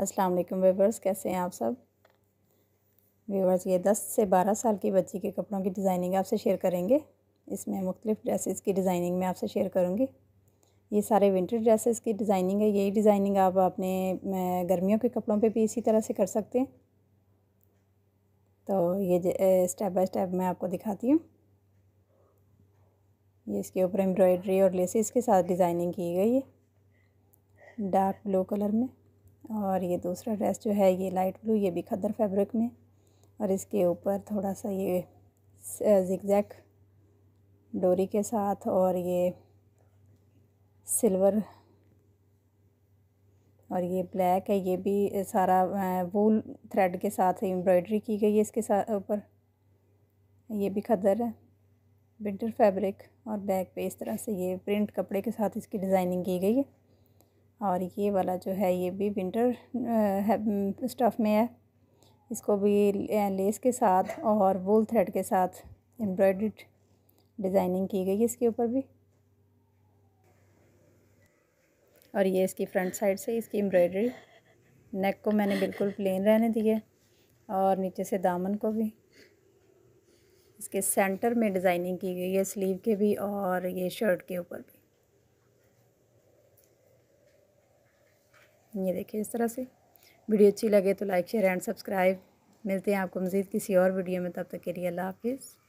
अस्सलाम वालेकुम व्यूवर्स कैसे हैं आप सब व्यूवर्स ये 10 से 12 साल की बच्ची के कपड़ों की डिज़ाइनिंग आपसे शेयर करेंगे इसमें मुख्तलिफ़ ड्रेसेस की डिज़ाइनिंग मैं आपसे शेयर करूँगी ये सारे विंटर ड्रेसेस की डिज़ाइनिंग है यही डिज़ाइनिंग आप अपने गर्मियों के कपड़ों पे भी इसी तरह से कर सकते हैं तो ये स्टेप बाय स्टेप मैं आपको दिखाती हूँ ये इसके ऊपर एम्ब्रॉयडरी और लेसिस के साथ डिज़ाइनिंग की गई है डार्क ब्लू कलर में और ये दूसरा ड्रेस जो है ये लाइट ब्लू ये भी खदर फैब्रिक में और इसके ऊपर थोड़ा सा ये जिगजैक डोरी के साथ और ये सिल्वर और ये ब्लैक है ये भी सारा वूल थ्रेड के साथ एम्ब्रॉयडरी की गई है इसके साथ ऊपर ये भी खदर है विंटर फैब्रिक और बैक पे इस तरह से ये प्रिंट कपड़े के साथ इसकी डिज़ाइनिंग की गई है और ये वाला जो है ये भी विंटर स्टफ़ हम्म, में है इसको भी लेस के साथ और वूल थ्रेड के साथ एम्ब्रॉयड डिज़ाइनिंग की गई है इसके ऊपर भी और ये इसकी फ्रंट साइड से इसकी एम्ब्रॉयडरी नेक को मैंने बिल्कुल प्लेन रहने दी है और नीचे से दामन को भी इसके सेंटर में डिज़ाइनिंग की गई है स्लीव के भी और ये शर्ट के ऊपर भी ये देखिए इस तरह से वीडियो अच्छी लगे तो लाइक शेयर एंड सब्सक्राइब मिलते हैं आपको मज़ीद किसी और वीडियो में तब तक के लिए अल्लाह हाफिज़